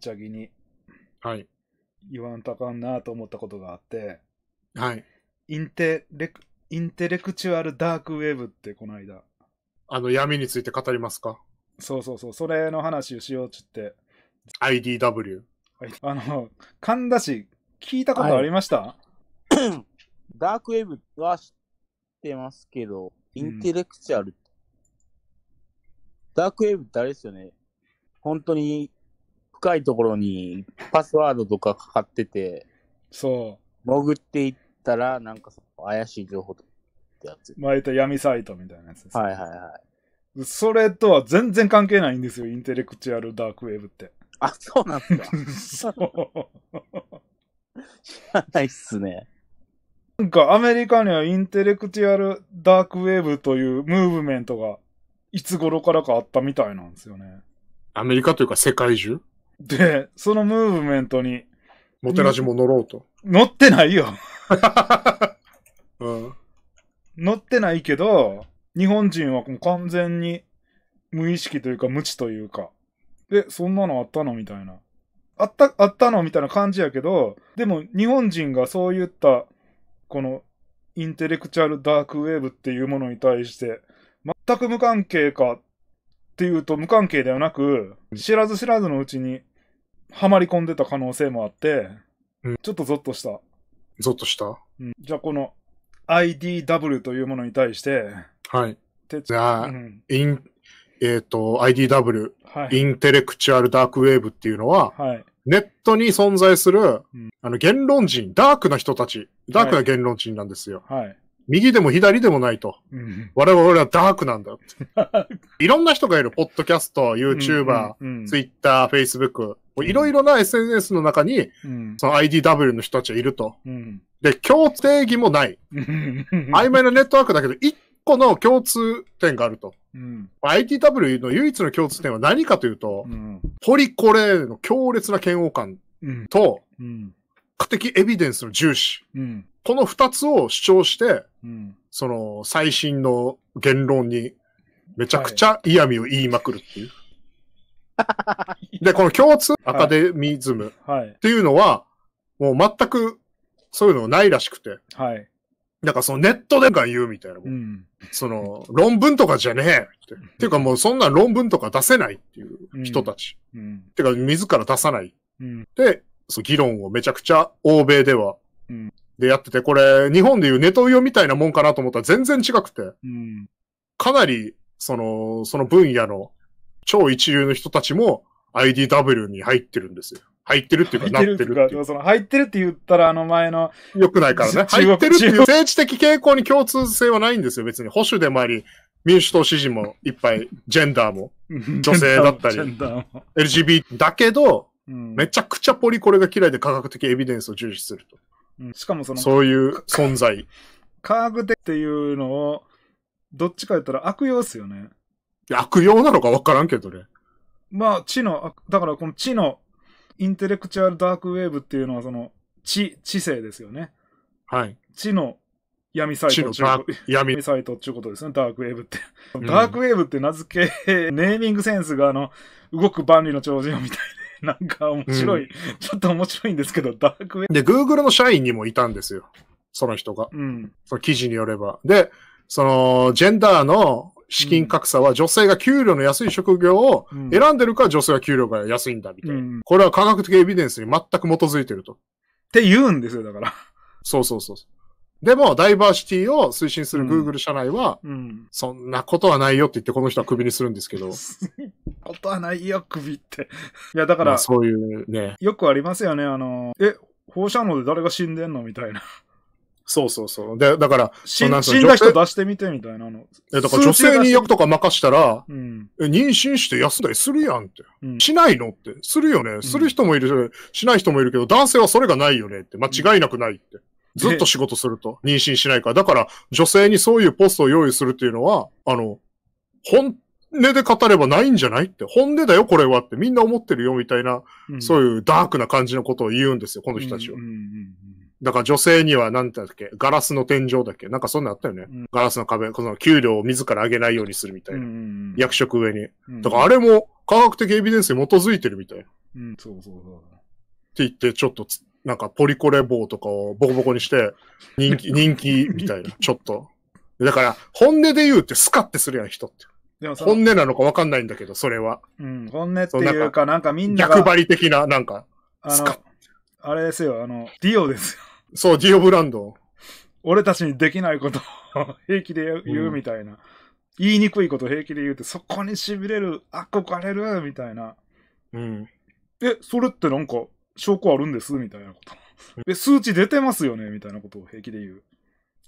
ちゃぎに、はい。言わんとあかんなと思ったことがあって、はい。インテレク、インテレクチュアルダークウェブってこの間。あの闇について語りますかそうそうそう、それの話をしようっつって。IDW。あの、神田氏、聞いたことありました、はい、ダークウェブは知ってますけど、インテレクチュアル、うん、ダークウェブってあれですよね。本当に深いところにパスワードとかかかってて、そう。潜っていったら、なんかその怪しい情報ってやつ。まあ言った闇サイトみたいなやつです、ね。はいはいはい。それとは全然関係ないんですよ、インテレクチュアルダークウェブって。あ、そうなんですか。そう。知らないっすね。なんかアメリカにはインテレクチュアルダークウェブというムーブメントがいつ頃からかあったみたいなんですよね。アメリカというか世界中で、そのムーブメントに。もてなしも乗ろうと。乗ってないよ。うん、乗ってないけど、日本人はもう完全に無意識というか無知というか。え、そんなのあったのみたいな。あった、あったのみたいな感じやけど、でも日本人がそういった、この、インテレクチャルダークウェーブっていうものに対して、全く無関係かっていうと無関係ではなく、知らず知らずのうちにはまり込んでた可能性もあって、うん、ちょっとゾッとした。ゾッとした、うん、じゃあこの IDW というものに対して、はい。じゃあ、うん、イン、えっ、ー、と、IDW、はい、インテレクチュアルダークウェーブっていうのは、はい、ネットに存在する、うん、あの、言論人、ダークな人たち、ダークな言論人なんですよ。はい、右でも左でもないと。うん、我々はダークなんだって。いろんな人がいる。ポッドキャスト、YouTuber、Twitter、Facebook、いろいろな SNS の中に、その IDW の人たちはいると。で、共定義もない。曖昧なネットワークだけど、一個の共通点があると。うん、IDW の唯一の共通点は何かというと、うん、ポリコレの強烈な嫌悪感と、うん、科的エビデンスの重視。うん、この二つを主張して、うん、その最新の言論にめちゃくちゃ嫌味を言いまくるっていう。はい で、この共通アカデミズムっていうのは、もう全くそういうのないらしくて。はい。なんかそのネットでが言うみたいな。うん、その論文とかじゃねえって。っていうかもうそんな論文とか出せないっていう人たち。うん、てか自ら出さない。うん、で、そう議論をめちゃくちゃ欧米では、うん、でやってて、これ日本でいうネトウヨみたいなもんかなと思ったら全然違くて。うん、かなりその、その分野の超一流の人たちも IDW に入ってるんですよ。入ってるっていうか、なってるっていう。その入ってるって言ったら、あの前の。よくないからね。入ってるっていう政治的傾向に共通性はないんですよ、別に。保守でもあり、民主党支持もいっぱい、ジェンダーも、女性だったり、LGBT だけど、うん、めちゃくちゃポリコレが嫌いで科学的エビデンスを重視すると。うん、しかもその、そういう存在。科学的っていうのを、どっちか言ったら悪用っすよね。悪用なのかわからんけどね。まあ、知の、だからこの知のインテレクチュアルダークウェーブっていうのはその知、知性ですよね。はい。知の闇サイトの闇サイトっていうことですね、ダークウェーブって。ダークウェーブって名付け、ネーミングセンスがあの、動く万里の長人みたいで、なんか面白い、うん、ちょっと面白いんですけど、ダークウェーブ。で、Google の社員にもいたんですよ。その人が。うん。その記事によれば。で、その、ジェンダーの資金格差は女性が給料の安い職業を選んでるから女性は給料が安いんだみたいな。これは科学的エビデンスに全く基づいてると。って言うんですよ、だから。そうそうそう。でも、ダイバーシティを推進する Google 社内は、うん、そんなことはないよって言ってこの人は首にするんですけど。ことはないよ、首って。いや、だから、そういうね。よくありますよね、あの、え、放射能で誰が死んでんのみたいな。そうそうそう。で、だから、死んだ人出してみてみたいなの。え、だから女性に役とか任したら、うん、え妊娠して休んだりするやんって。うん、しないのって。するよね。する人もいるし、しない人もいるけど、男性はそれがないよねって。間違いなくないって。ずっと仕事すると。妊娠しないから。だから、女性にそういうポストを用意するっていうのは、あの、本音で語ればないんじゃないって。本音だよ、これはって。みんな思ってるよ、みたいな、うん、そういうダークな感じのことを言うんですよ、この人たちは。うんうんうんうんだから女性には何だっけ、ガラスの天井だっけなんかそんなあったよね。うん、ガラスの壁、この給料を自ら上げないようにするみたいな。うん、役職上に。うん、だからあれも科学的エビデンスに基づいてるみたいな。うん、そうそうそう。って言って、ちょっとなんかポリコレ棒とかをボコボコにして、人気、人気みたいな、ちょっと。だから、本音で言うってスカってするやん、人って。でも本音なのかわかんないんだけど、それは。うん、本音っていうか、なんかみんな。逆張り的な、なんか、スカあれですよ、あの、ディオですよ。そう、ィオブランド。俺たちにできないことを 平気で言うみたいな。うん、言いにくいこと平気で言うって、そこに痺れる、憧れる、みたいな。うん。え、それってなんか、証拠あるんですみたいなこと。え、数値出てますよねみたいなことを平気で言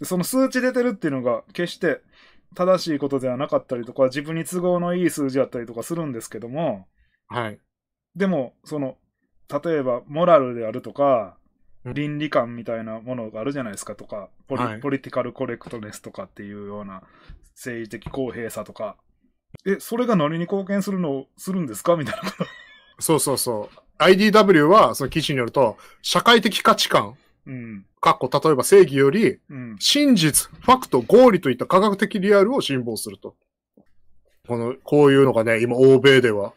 う。その数値出てるっていうのが、決して、正しいことではなかったりとか、自分に都合のいい数字だったりとかするんですけども、はい。でも、その、例えば、モラルであるとか、倫理観みたいなものがあるじゃないですかとかポリはい、ポリティカルコレクトネスとかっていうような政治的公平さとかえそれが何に貢献するのするんですかみたいなことそうそうそう IDW はその記事によると社会的価値観うん、かっこ例えば正義より、うん、真実、ファクト、合理といった科学的リアルを辛抱すると。この、こういうのがね、今欧米では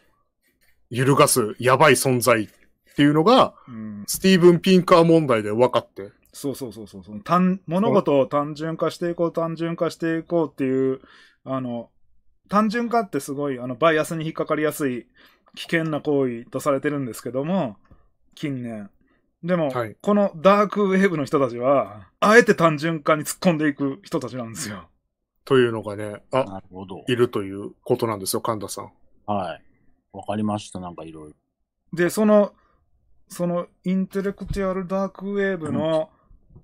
揺るがすやばい存在っていうのが、うん、スティーブン・ピンカー問題で分かって。そうそうそうそう単。物事を単純化していこう、単純化していこうっていう、あの、単純化ってすごい、あの、バイアスに引っかかりやすい危険な行為とされてるんですけども、近年。でも、はい、このダークウェーブの人たちは、あえて単純化に突っ込んでいく人たちなんですよ。というのがね、あ、なるほどいるということなんですよ、神田さん。はい。わかりました、なんかいろいろ。で、その、そのインテレクチュアルダークウェーブの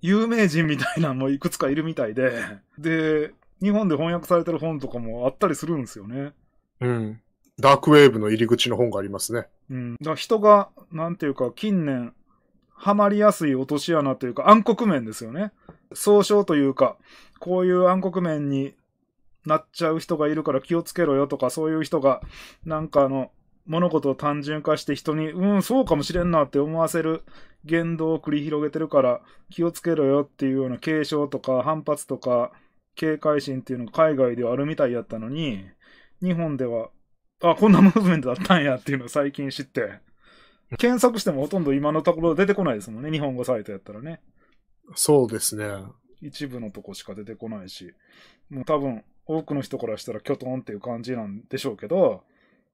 有名人みたいなのもいくつかいるみたいで、で、日本で翻訳されてる本とかもあったりするんですよね。うん。ダークウェーブの入り口の本がありますね。うん。だ人が、なんていうか、近年、はまりやすい落とし穴というか、暗黒面ですよね。総称というか、こういう暗黒面になっちゃう人がいるから気をつけろよとか、そういう人が、なんかあの、物事を単純化して人に、うん、そうかもしれんなって思わせる言動を繰り広げてるから気をつけろよっていうような継承とか反発とか警戒心っていうのが海外ではあるみたいやったのに、日本では、あ、こんなムーブメントだったんやっていうのを最近知って、検索してもほとんど今のところ出てこないですもんね、日本語サイトやったらね。そうですね。一部のとこしか出てこないし、もう多分多くの人からしたらキョトンっていう感じなんでしょうけど、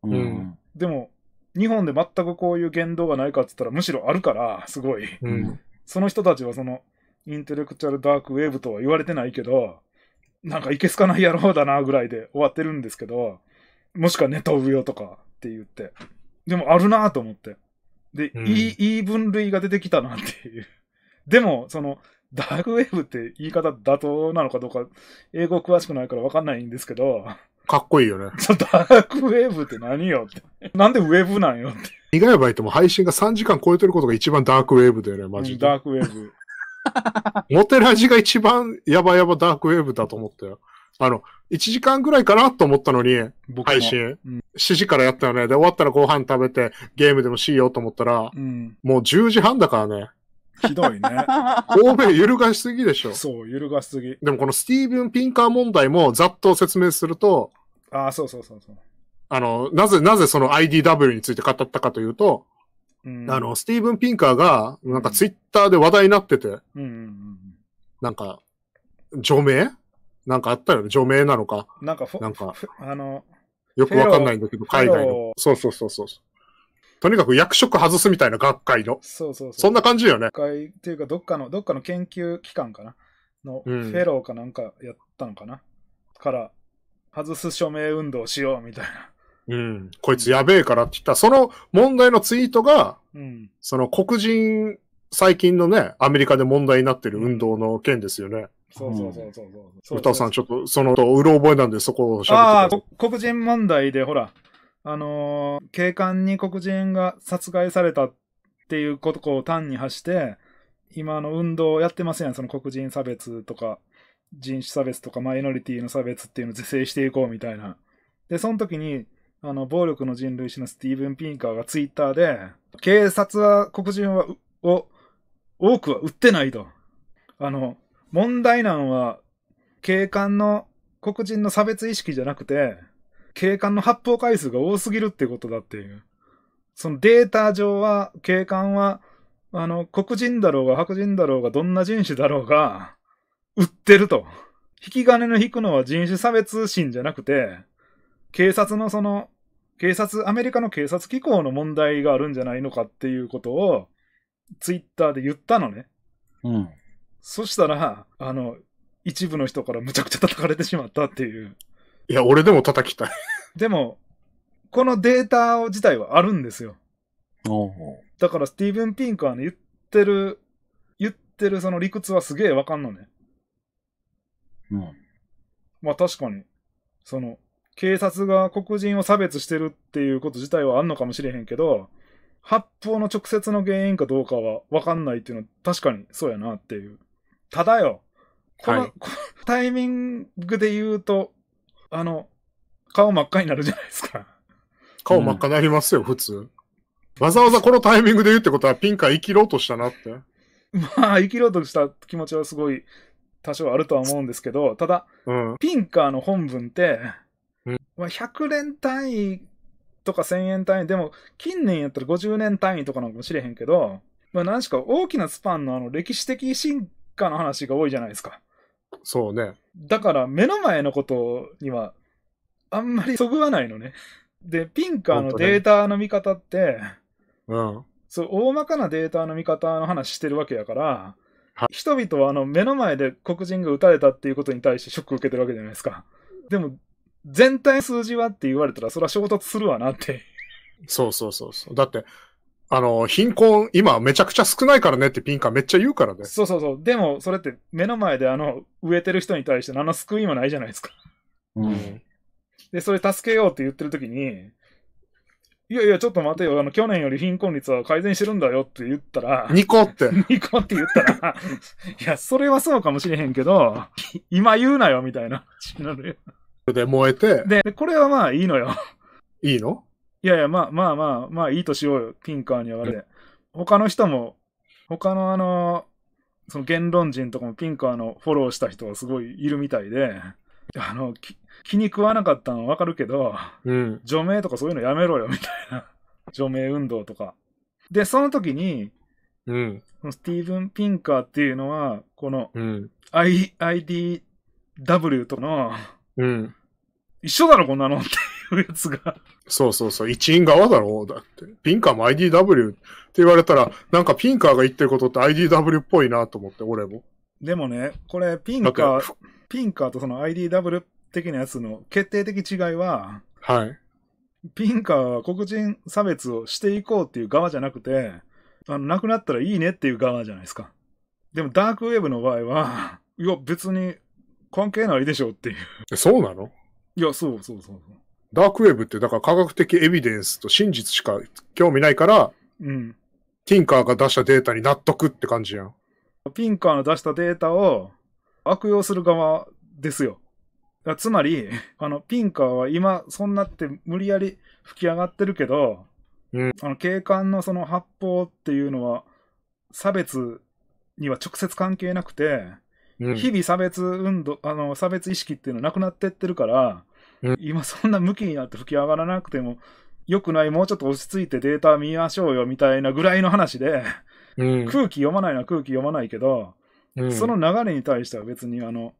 うん、でも、日本で全くこういう言動がないかって言ったら、むしろあるから、すごい。うん、その人たちはその、インテレクチャルダークウェーブとは言われてないけど、なんかいけすかない野郎だなぐらいで終わってるんですけど、もしくはネタを産よとかって言って。でもあるなと思って。で、うん、いい、いい分類が出てきたなっていう。でも、その、ダークウェーブって言い方妥当なのかどうか、英語詳しくないからわかんないんですけど、かっこいいよね。ダークウェーブって何よって。なんでウェブなんよって。意外バイトも配信が3時間超えてることが一番ダークウェーブだよね、マジで。ダークウェーブ。モテラジが一番やばやばダークウェーブだと思ったよ。あの、1時間ぐらいかなと思ったのに、僕配信。うん7時からやったよね。で、終わったらご飯食べて、ゲームでもしようと思ったら、うん。もう10時半だからね。ひどいね。欧 米揺るがしすぎでしょ。そう、揺るがしすぎ。でもこのスティーブン・ピンカー問題もざっと説明すると、ああ、そうそうそうそう。あの、なぜ、なぜその IDW について語ったかというと、うん、あの、スティーブン・ピンカーが、なんかツイッターで話題になってて、うんなんか、除名なんかあったよね除名なのか。なんか、なんか、あの、よくわかんないんだけど、海外の。そうそうそうそう。とにかく役職外すみたいな学会の。そうそうそう。そんな感じよね。学会っていうか、どっかの、どっかの研究機関かなの、フェローかなんかやったのかな、うん、から、外す署名運動しようみたいな。うん。こいつやべえからって言った、その問題のツイートが、うん、その黒人、最近のね、アメリカで問題になってる運動の件ですよね。そうそうそうそうそう。歌、うん、さん、ちょっと、その、うろ覚えなんで、そこを喋ってああ、黒人問題で、ほら、あのー、警官に黒人が殺害されたっていうことを単に発して、今の運動をやってませんその黒人差別とか人種差別とかマイノリティの差別っていうのを是正していこうみたいな。で、その時に、あの、暴力の人類史のスティーブン・ピンカーがツイッターで、警察は黒人は、を、多くは売ってないと。あの、問題なんは、警官の黒人の差別意識じゃなくて、警官の発砲回数が多すぎるってことだっていう。そのデータ上は、警官は、あの、黒人だろうが白人だろうがどんな人種だろうが、売ってると。引き金の引くのは人種差別心じゃなくて、警察のその、警察、アメリカの警察機構の問題があるんじゃないのかっていうことを、ツイッターで言ったのね。うん。そしたら、あの、一部の人からむちゃくちゃ叩かれてしまったっていう。いや、俺でも叩きたいでも、このデータ自体はあるんですよ。だから、スティーブン・ピンカーの言ってる、言ってるその理屈はすげえわかんのね。うん。まあ確かに、その、警察が黒人を差別してるっていうこと自体はあんのかもしれへんけど、発砲の直接の原因かどうかは分かんないっていうのは確かにそうやなっていう。ただよ、この、はい、このタイミングで言うと、あの、顔真っ赤になるじゃないですか。顔真っ赤になりますよ、うん、普通。わざわざこのタイミングで言うってことはピンカー生きろうとしたなって。まあ、生きろうとした気持ちはすごい多少あるとは思うんですけど、ただ、うん、ピンカーの本文って、まあ、100連単位とか1000円単位、でも近年やったら50年単位とかなのかもしれへんけど、まあ、何しか大きなスパンのあの歴史的進化の話が多いじゃないですか。そうね。だから目の前のことにはあんまりそぐわないのね。で、ピンカーのデータの見方って、ね、うん。そう、大まかなデータの見方の話してるわけやから、人々はあの目の前で黒人が撃たれたっていうことに対してショック受けてるわけじゃないですか。でも、全体数字はって言われたら、それは衝突するわなって。そうそうそうそう。だって、あの、貧困、今めちゃくちゃ少ないからねってピンカーめっちゃ言うからね。そうそうそう。でも、それって目の前であの、植えてる人に対して何の救いもないじゃないですか。うん。で、それ助けようって言ってる時に、いやいや、ちょっと待てよ。あの、去年より貧困率は改善してるんだよって言ったら。ニコって。ニコって言ったら、いや、それはそうかもしれへんけど、今言うなよ、みたいななる。で、燃えて。で、これはまあいいのよ。いいのいやいや、まあまあまあ、まあいいとしようよ。ピンカーにはわれて。他の人も、他のあの、その言論人とかもピンカーのフォローした人はすごいいるみたいで。あの、気に食わなかったのわかるけど、うん、除名とかそういうのやめろよ、みたいな。除名運動とか。で、その時に、うん、スティーブン・ピンカーっていうのは、この、うん、I、IDW との、うん、一緒だろ、こんなのっていうやつが。そうそうそう、一員側だろ、だって。ピンカーも IDW って言われたら、なんかピンカーが言ってることって IDW っぽいなと思って、俺も。でもね、これ、ピンカー、ピンカーとその IDW 的なやつの決定的違いは、はい。ピンカーは黒人差別をしていこうっていう側じゃなくて、あの、なくなったらいいねっていう側じゃないですか。でもダークウェブの場合は、いや、別に関係ないでしょっていう。そうなのいや、そうそうそうそう。ダークウェブって、だから科学的エビデンスと真実しか興味ないから、うん。ティンカーが出したデータに納得って感じやん。ピンカーの出したデータを、悪用する側ですよ。つまり、あの、ピンカーは今、そんなって無理やり吹き上がってるけど、うん、あの、警官のその発砲っていうのは、差別には直接関係なくて、うん、日々差別運動、あの、差別意識っていうのなくなってってるから、うん、今そんな向きになって吹き上がらなくても、良くない、もうちょっと落ち着いてデータ見ましょうよみたいなぐらいの話で、空気読まないな空気読まないけど、その流れに対しては別にあの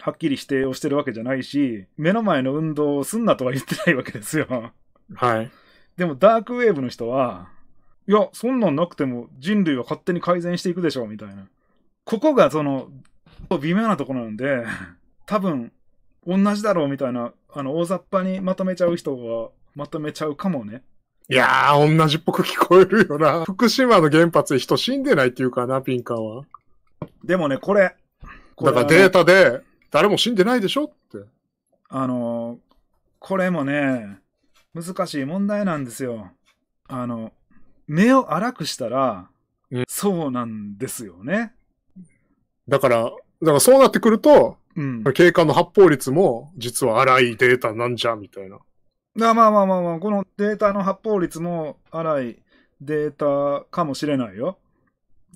はっきり否定をしてるわけじゃないし目の前の運動をすんなとは言ってないわけですよはいでもダークウェーブの人はいやそんなんなくても人類は勝手に改善していくでしょうみたいなここがその微妙なところなんで多分同じだろうみたいなあの大雑把にまとめちゃう人はまとめちゃうかもねいやー、同じっぽく聞こえるよな。福島の原発で人死んでないっていうかな、ピンカーは。でもね、これ。これだからデータで、誰も死んでないでしょって。あの、これもね、難しい問題なんですよ。あの、目を荒くしたら、そうなんですよね。だから、だからそうなってくると、うん、警官の発砲率も実は荒いデータなんじゃみたいな。まあまあまあまあ、このデータの発砲率も荒いデータかもしれないよ。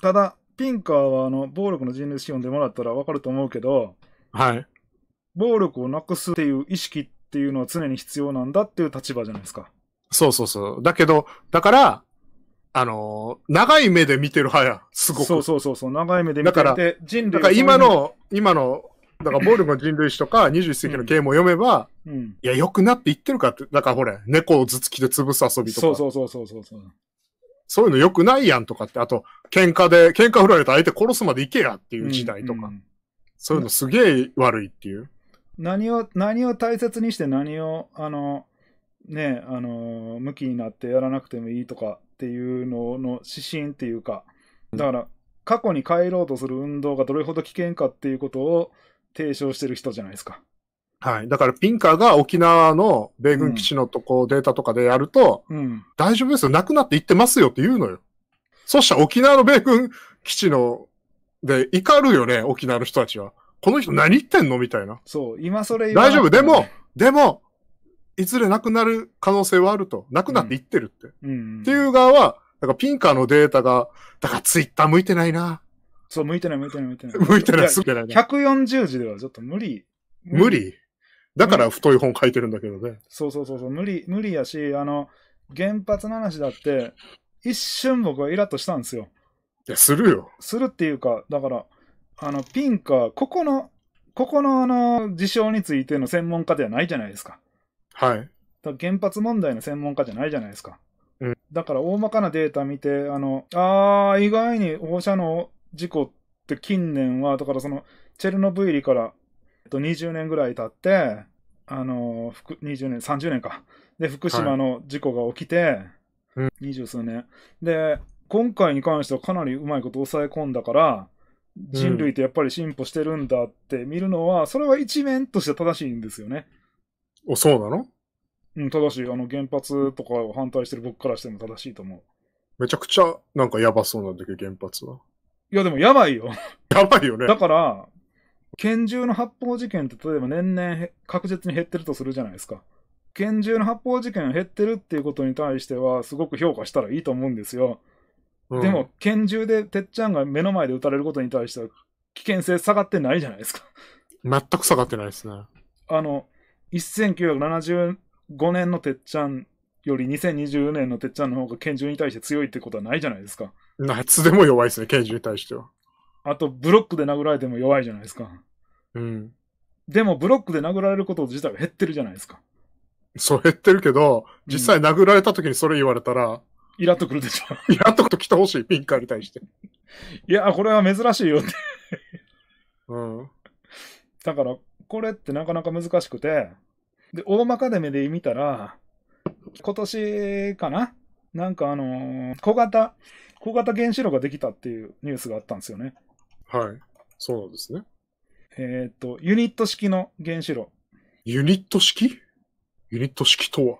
ただ、ピンカーはあの暴力の人類史読んでもらったらわかると思うけど、はい。暴力をなくすっていう意識っていうのは常に必要なんだっていう立場じゃないですか。そうそうそう。だけど、だから、あのー、長い目で見てるはや、すごく。そうそうそうそう、長い目で見てて、人類だから今の、今の、だから暴力の人類史とか21世紀のゲームを読めば、うん、いや、良くなっていってるかって、だからほれ、猫を頭突きで潰す遊びとか。そうそうそうそうそう。そういうの良くないやんとかって、あと、喧嘩で、喧嘩振られた相手殺すまでいけやっていう時代とか、うんうん、そういうのすげえ悪いっていう。何を、何を大切にして何を、あの、ね、あの、向きになってやらなくてもいいとかっていうのの指針っていうか、だから、過去に帰ろうとする運動がどれほど危険かっていうことを提唱してる人じゃないですか。はい。だからピンカーが沖縄の米軍基地のとこデータとかでやると、うん、大丈夫ですよ、なくなっていってますよって言うのよ。そしたら沖縄の米軍基地ので怒るよね、沖縄の人たちは。この人何言ってんのみたいな。そう、今それ言ね、大丈夫、でも、でも、いずれなくなる可能性はあると。なくなっていってるって。うん、っていう側は、だからピンカーのデータが、だからツイッター向いてないな。そう、向いてない、向いてない、向いてない。向いてない、すぐない。140字ではちょっと無理。無理だから太い本書いてるんだけどね。そうそうそうそう、無理、無理やし、あの、原発の話だって、一瞬僕はイラッとしたんですよ。いや、するよ。するっていうか、だから、あの、ピンか、ここの、ここのあの、事象についての専門家ではないじゃないですか。はい。だ原発問題の専門家じゃないじゃないですか。うん、だから大まかなデータ見て、あの、あー、意外に放射能事故って近年は、だからその、チェルノブイリからと、20年ぐらい経って、あの、20年、30年か。で、福島の事故が起きて、二、は、十、い、数年。で、今回に関してはかなりうまいこと抑え込んだから、人類ってやっぱり進歩してるんだって見るのは、うん、それは一面として正しいんですよね。お、そうなのうん、正しい。あの、原発とかを反対してる僕からしても正しいと思う。めちゃくちゃ、なんかやばそうなんだけど、原発は。いや、でもやばいよ やばいよね。だから、拳銃の発砲事件って例えば年々確実に減ってるとするじゃないですか。拳銃の発砲事件が減ってるっていうことに対してはすごく評価したらいいと思うんですよ。うん、でも拳銃でてっちゃんが目の前で撃たれることに対しては危険性下がってないじゃないですか。全く下がってないですね。あの、1975年のてっちゃんより2020年のてっちゃんの方が拳銃に対して強いってことはないじゃないですか。夏でも弱いですね、拳銃に対しては。あと、ブロックで殴られても弱いじゃないですか。うん。でも、ブロックで殴られること自体は減ってるじゃないですか。そう減ってるけど、実際殴られた時にそれ言われたら、うん、イラっとくるでしょ。イラっとくと来てほしい、ピンカーに対して。いや、これは珍しいよってうん。だから、これってなかなか難しくて、で、大まかで目で見たら、今年かななんかあのー、小型、小型原子炉ができたっていうニュースがあったんですよね。はい。そうなんですね。えっ、と、ユニット式の原子炉。ユニット式ユニット式とは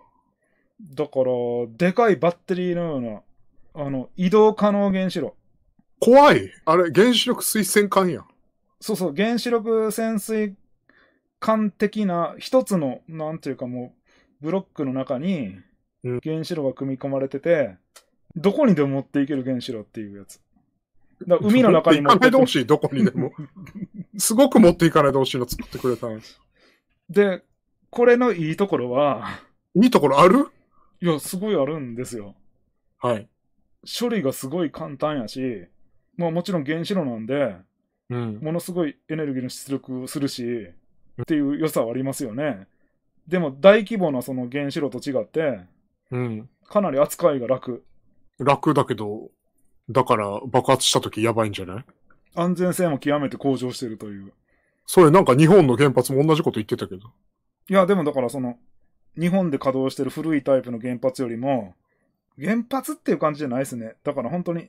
だから、でかいバッテリーのような、あの、移動可能原子炉。怖いあれ、原子力推薦艦やん。そうそう、原子力潜水艦的な一つの、なんていうかもう、ブロックの中に、原子炉が組み込まれてて、どこにでも持っていける原子炉っていうやつ。だ海の中に持ってって。かないでほしい、どこにでも。すごく持っていかないでほしいの作ってくれたんです。で、これのいいところは。いいところあるいや、すごいあるんですよ。はい。処理がすごい簡単やし、まあもちろん原子炉なんで、うん、ものすごいエネルギーの出力するし、っていう良さはありますよね。でも大規模なその原子炉と違って、うん、かなり扱いが楽。楽だけど、だから爆発した時やばいんじゃない安全性も極めて向上してるという。それなんか日本の原発も同じこと言ってたけど。いや、でもだからその、日本で稼働してる古いタイプの原発よりも、原発っていう感じじゃないですね。だから本当に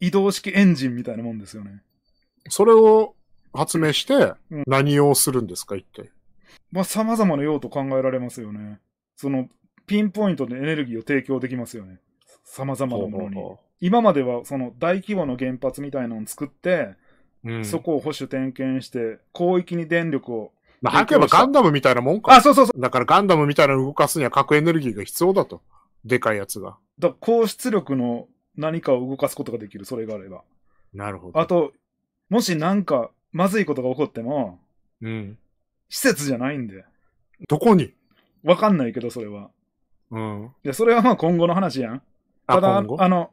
移動式エンジンみたいなもんですよね。それを発明して何をするんですか、一体。まあ、様々な用途考えられますよね。その、ピンポイントでエネルギーを提供できますよね。様々なものに。ほうほうほう今まではその大規模の原発みたいなのを作って、うん、そこを保守点検して、広域に電力を。まあ、早く言えばガンダムみたいなもんか。あ、そうそうそう。だからガンダムみたいなの動かすには核エネルギーが必要だと。でかいやつが。だ高出力の何かを動かすことができる、それがあれば。なるほど。あと、もしなんか、まずいことが起こっても、うん。施設じゃないんで。どこにわかんないけど、それは。うん。いや、それはまあ今後の話やん。ただ、あの、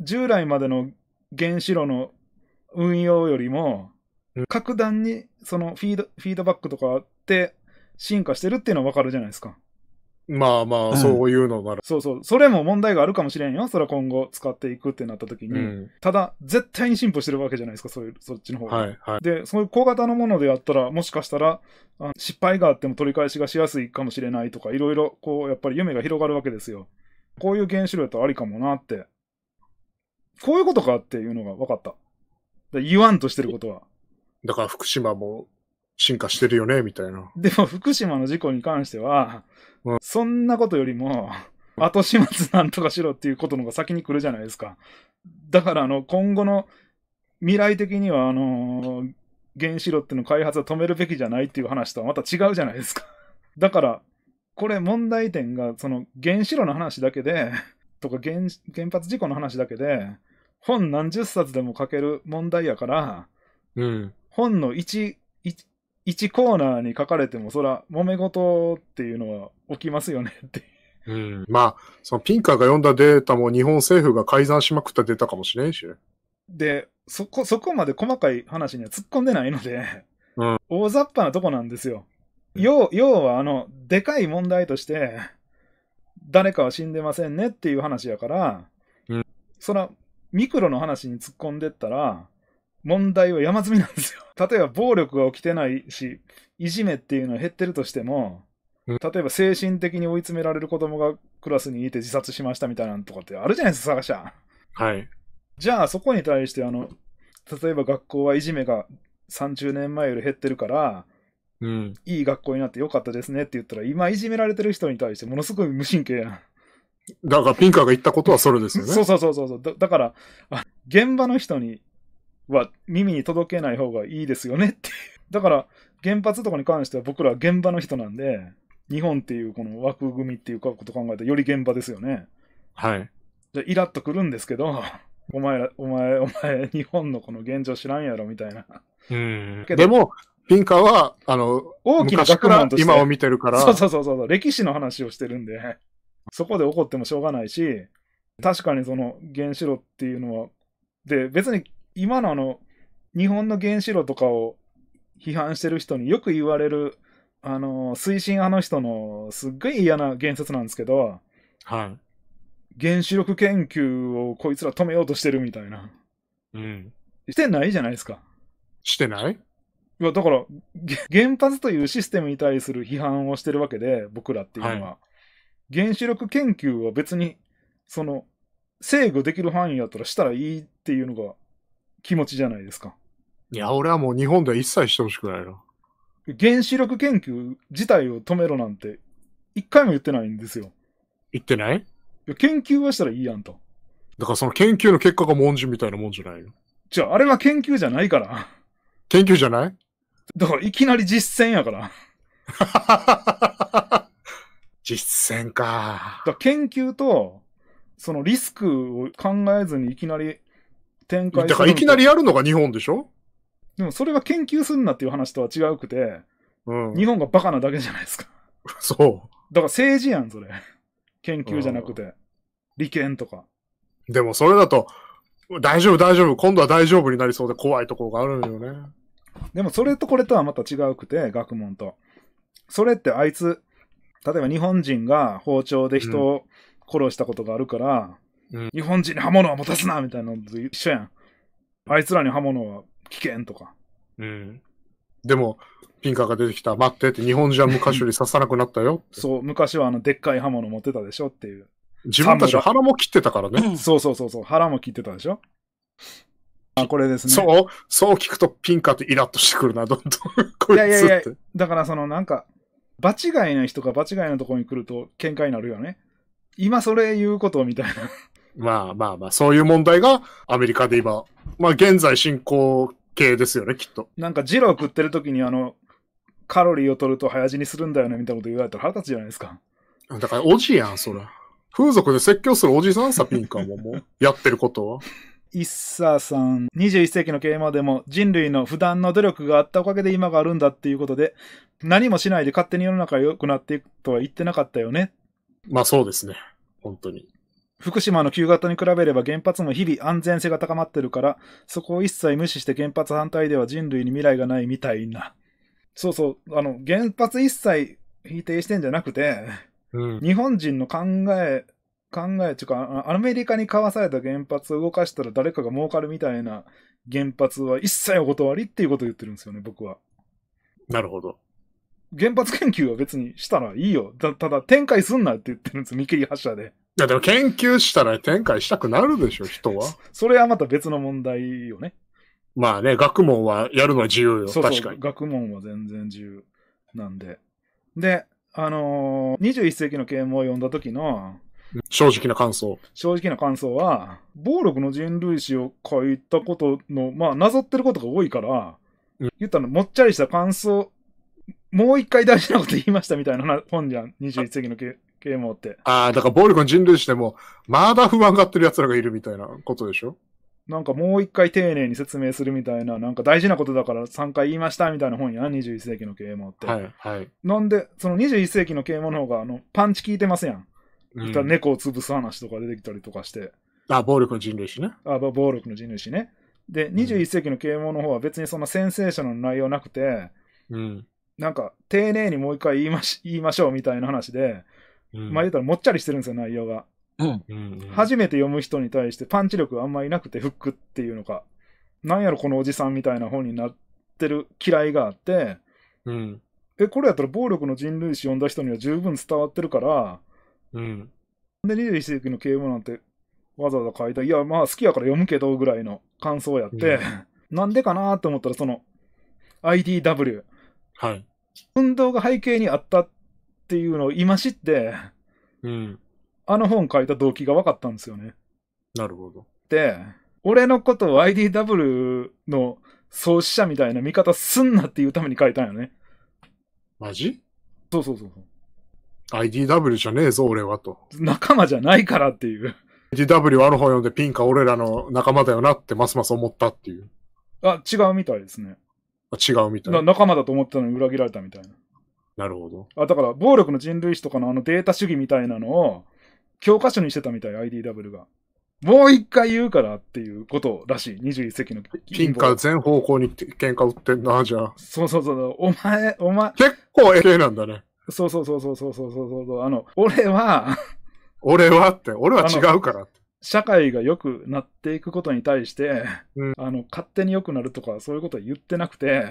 従来までの原子炉の運用よりも、格段にそのフィードフィードバックとかあって進化してるっていうのはわかるじゃないですか。まあまあ、そういうのなら、うん、そうそう。それも問題があるかもしれんよ。それは今後使っていくってなった時に。うん、ただ、絶対に進歩してるわけじゃないですか。そういう、そっちの方が。はいはい。で、そういう小型のものでやったら、もしかしたら、失敗があっても取り返しがしやすいかもしれないとか、いろいろ、こう、やっぱり夢が広がるわけですよ。こういう原子たとありかもなってこういうことかっていうのが分かった。だ言わんとしてることは。だから福島も進化してるよね、みたいな。でも福島の事故に関しては、うん、そんなことよりも、後始末なんとかしろっていうことのが先に来るじゃないですか。だから、あの、今後の未来的には、あのー、原子炉っての開発は止めるべきじゃないっていう話とはまた違うじゃないですか。だから、これ問題点が、その原子炉の話だけで、とか原原発事故の話だけで、本何十冊でも書ける問題やから、うん、本の 1, 1, 1コーナーに書かれても、そら、揉め事っていうのは起きますよねって。うん、まあ、そのピンカーが読んだデータも日本政府が改ざんしまくったデータかもしれんし。で、そこ、そこまで細かい話には突っ込んでないので、うん、大雑把なとこなんですよ。要要は、あの、でかい問題として、誰かは死んでませんねっていう話やから、うん、そら、ミクロの話に突っ込んでったら、問題は山積みなんですよ。例えば暴力が起きてないし、いじめっていうのは減ってるとしても、例えば精神的に追い詰められる子供がクラスにいて自殺しましたみたいなのとかってあるじゃないですか、探しゃ。はい。じゃあそこに対して、あの、例えば学校はいじめが30年前より減ってるから、うん、いい学校になってよかったですねって言ったら、今いじめられてる人に対してものすごい無神経やだからピンカーが言ったことはそれですよね。そうそうそうそうだ。だから、現場の人には耳に届けない方がいいですよねって。だから、原発とかに関しては僕らは現場の人なんで、日本っていうこの枠組みっていうこと考えたらより現場ですよね。はい。じゃイラッとくるんですけど、お前、お前、お前、日本のこの現状知らんやろみたいな。うん。でも、ピンカーは、あの、大きな昔から今を見てるから。そうそうそうそう、歴史の話をしてるんで。そこで怒ってもしょうがないし、確かにその原子炉っていうのは、で、別に今のあの、日本の原子炉とかを批判してる人によく言われる、あの、推進派の人のすっごい嫌な言説なんですけど、はい。原子力研究をこいつら止めようとしてるみたいな。うん。してないじゃないですか。してないいや、だから、原発というシステムに対する批判をしてるわけで、僕らっていうのは。はい原子力研究は別に、その、制御できる範囲やったらしたらいいっていうのが気持ちじゃないですか。いや、俺はもう日本では一切してほしくないな。原子力研究自体を止めろなんて、一回も言ってないんですよ。言ってないいや研究はしたらいいやんと。だからその研究の結果が文字みたいなもんじゃないよ。じゃあ、あれは研究じゃないから。研究じゃないだからいきなり実践やから。実践か。だ研究と、そのリスクを考えずにいきなり展開する。だからいきなりやるのが日本でしょでもそれは研究すんなっていう話とは違うくて、うん、日本がバカなだけじゃないですか。そう。だから政治やん、それ。研究じゃなくて。うん、利権とか。でもそれだと、大丈夫大丈夫、今度は大丈夫になりそうで怖いところがあるんよね。でもそれとこれとはまた違うくて、学問と。それってあいつ、例えば日本人が包丁で人を殺したことがあるから、うん、日本人に刃物は持たすなみたいなのと一緒やん。あいつらに刃物は危険とか。うん。でも、ピンカーが出てきた、待ってって、日本人は昔より刺さなくなったよ。そう、昔はあの、でっかい刃物持ってたでしょっていう。自分たちは腹も切ってたからね。そうそうそうそう、腹も切ってたでしょ。あ、これですね。そうそう聞くとピンカーってイラッとしてくるな、どんどん。こいつって。いやいやいや、だからそのなんか、場違いな人が場違いなところに来ると喧嘩になるよね。今それ言うことみたいな。まあまあまあ、そういう問題がアメリカで今、まあ現在進行形ですよね、きっと。なんかジロー食ってる時にあの、カロリーを取ると早死にするんだよね、みたいなこと言われたら腹立つじゃないですか。だからおじやん、それ。風俗で説教するおじさんさ、ピンカももう、やってることは。イッサーさん、21世紀の経営でも人類の普段の努力があったおかげで今があるんだっていうことで、何もしないで勝手に世の中が良くなっていくとは言ってなかったよね。まあそうですね。本当に。福島の旧型に比べれば原発も日々安全性が高まってるから、そこを一切無視して原発反対では人類に未来がないみたいな。そうそう、あの、原発一切否定してんじゃなくて、うん、日本人の考え考え、ちゅうか、アメリカに買わされた原発を動かしたら誰かが儲かるみたいな原発は一切お断りっていうことを言ってるんですよね、僕は。なるほど。原発研究は別にしたらいいよ。ただ、展開すんなって言ってるんです見切り発射で。いや、でも研究したら展開したくなるでしょ、人は。それはまた別の問題よね。まあね、学問はやるのは自由よ、そうそう確かに。学問は全然自由なんで。で、あのー、21世紀の啓蒙を読んだ時の、正直な感想。正直な感想は、暴力の人類史を書いたことの、まあ、なぞってることが多いから、うん、言ったの、もっちゃりした感想、もう一回大事なこと言いましたみたいな本じゃん、21世紀の啓蒙って。ああ、だから暴力の人類史でも、まだ不安がってる奴らがいるみたいなことでしょなんかもう一回丁寧に説明するみたいな、なんか大事なことだから3回言いましたみたいな本やん、21世紀の啓蒙って。はい、はい。なんで、その21世紀の啓蒙の方が、あの、パンチ効いてますやん。うん、猫を潰す話とか出てきたりとかして。あ、暴力の人類史ね。あ、暴力の人類史ね。で、21世紀の啓蒙の方は別にそんなセンセーショナルの内容なくて、うん、なんか、丁寧にもう一回言いまし 言いましょうみたいな話で、うん、まあ言うたらもっちゃりしてるんですよ、内容が。うんうんうん、初めて読む人に対してパンチ力あんまりなくてフックっていうのか、なんやろこのおじさんみたいな本になってる嫌いがあって、うん、え、これやったら暴力の人類史読んだ人には十分伝わってるから、うん。で、リリー秀席の啓蒙なんてわざわざ書いた、いや、まあ好きやから読むけどぐらいの感想やって、うん、なんでかなと思ったら、その IDW。はい。運動が背景にあったっていうのを今知って、うん。あの本書いた動機が分かったんですよね。なるほど。で、俺のことを IDW の創始者みたいな見方すんなっていうために書いたんよね。マジそうそうそうそう。IDW じゃねえぞ、俺はと。仲間じゃないからっていう。IDW はあの本読んでピンカ俺らの仲間だよなってますます思ったっていう。あ、違うみたいですね。あ違うみたいな。仲間だと思ってたのに裏切られたみたいな。なるほど。あ、だから、暴力の人類史とかのあのデータ主義みたいなのを、教科書にしてたみたい、IDW が。もう一回言うからっていうことらしい、21世紀のピンカ全方向に喧嘩売ってんな、じゃあ。そうそうそう、お前、お前。結構エレなんだね。そうそうそうそうそうそうそうそう。あの、俺は俺はって、俺は違うからって。社会が良くなっていくことに対して、うん、あの、勝手に良くなるとかそういうことは言ってなくて、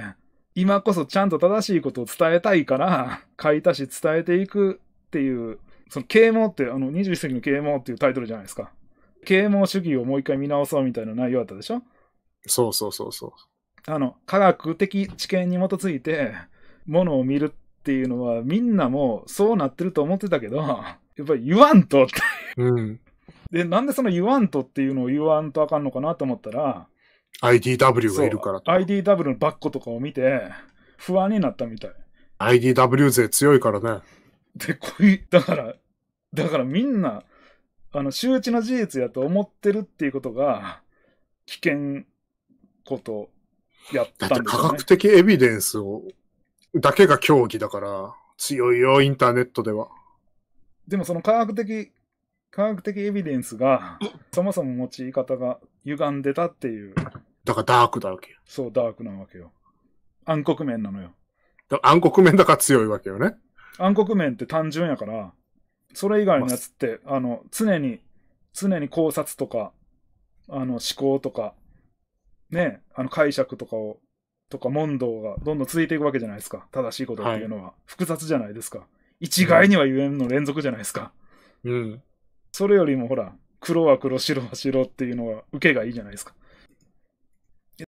今こそちゃんと正しいことを伝えたいから、書いたし伝えていくっていう、その啓蒙って、あの、21世紀の啓蒙っていうタイトルじゃないですか。啓蒙主義をもう一回見直そうみたいな内容だったでしょそうそうそうそう。あの、科学的知見に基づいて、ものを見るっていうのはみんなもそうなってると思ってたけど、やっぱり言わんとって。うん。で、なんでその言わんとっていうのを言わんとあかんのかなと思ったら、IDW がいるからと。IDW のバッコとかを見て、不安になったみたい。IDW 勢強いからね。で、こい、だから、だからみんな、あの、周知の事実やと思ってるっていうことが、危険ことやったんね、だって科学的エビデンスをだけが競技だから、強いよ、インターネットでは。でもその科学的、科学的エビデンスが、そもそも持ち方が歪んでたっていう。だからダークだわけよ。そう、ダークなわけよ。暗黒面なのよ。暗黒面だから強いわけよね。暗黒面って単純やから、それ以外のやつって、まあ、あの、常に、常に考察とか、あの、思考とか、ね、あの、解釈とかをとか問答がどんどん続いていくわけじゃないですか。正しいことっていうのは。はい、複雑じゃないですか。一概には言えんの連続じゃないですか。うん。それよりもほら、黒は黒、白は白っていうのは受けがいいじゃないですか。